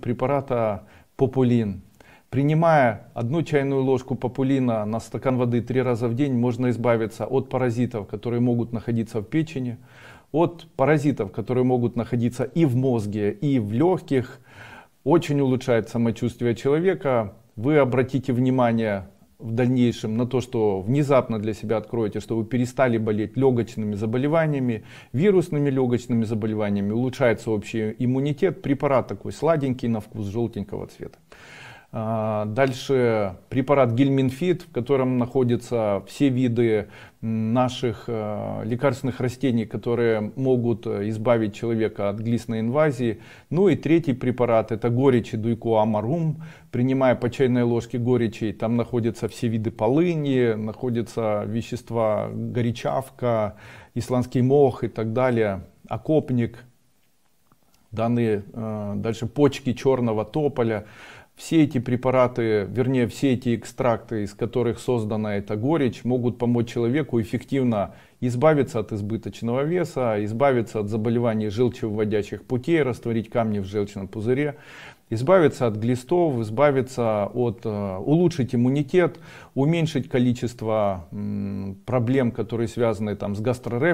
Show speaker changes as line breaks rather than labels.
препарата популин. Принимая одну чайную ложку популина на стакан воды три раза в день, можно избавиться от паразитов, которые могут находиться в печени, от паразитов, которые могут находиться и в мозге, и в легких. Очень улучшает самочувствие человека. Вы обратите внимание в дальнейшем, на то, что внезапно для себя откроете, что вы перестали болеть легочными заболеваниями, вирусными легочными заболеваниями, улучшается общий иммунитет, препарат такой сладенький на вкус желтенького цвета. А, дальше препарат Гельминфит, в котором находятся все виды наших э, лекарственных растений, которые могут э, избавить человека от глистной инвазии. Ну и третий препарат это горечи дуйку амарум. Принимая по чайной ложке горечи, там находятся все виды полыни, находятся вещества горячавка, исландский мох и так далее, окопник, данные э, дальше почки черного тополя. Все эти препараты, вернее, все эти экстракты, из которых создана эта горечь, могут помочь человеку эффективно избавиться от избыточного веса, избавиться от заболеваний желчевыводящих путей, растворить камни в желчном пузыре, избавиться от глистов, избавиться от, э, улучшить иммунитет, уменьшить количество проблем, которые связаны там, с гастрореф.